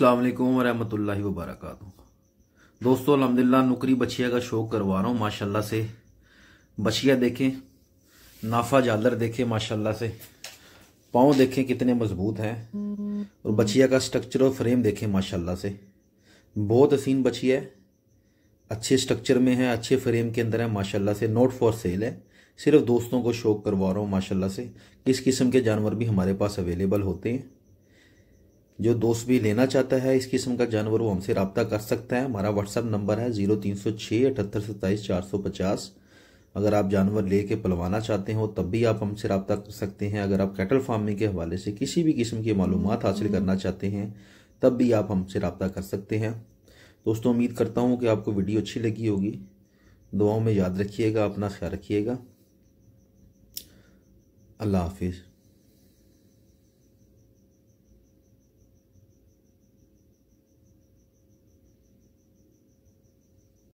अल्लाम वरहमल वबरक दोस्तों अलहमदिल्ला नुकरी बछिया का शौक करवा रहा हूँ माशाल्लाह से बछिया देखें नाफा जालर देखें माशाल्लाह से पाँव देखें कितने मजबूत हैं और बछिया का स्ट्रक्चर और फ्रेम देखें माशाल्लाह से बहुत हसीन बछिया है अच्छे स्ट्रक्चर में है अच्छे फ्रेम के अंदर है माशाला से नोट फॉर सेल है सिर्फ दोस्तों को शौक करवा रहा हूँ माशाला से किस किस्म के जानवर भी हमारे पास अवेलेबल होते हैं जो दोस्त भी लेना चाहता है इस किस्म का जानवर वो हमसे रबता कर सकता है हमारा व्हाट्सअप नंबर है जीरो तीन सौ छः अठहत्तर सत्ताईस चार सौ पचास अगर आप जानवर ले कर पलवाना चाहते हो तब भी आप हमसे रबता कर सकते हैं अगर आप कैटल फार्मिंग के हवाले से किसी भी किस्म की मालूम हासिल करना चाहते हैं तब भी आप हमसे रबता कर सकते हैं दोस्तों उम्मीद करता हूँ कि आपको वीडियो अच्छी लगी होगी दुआओं में याद रखिएगा अपना ख्याल रखिएगा अल्लाह हाफिज़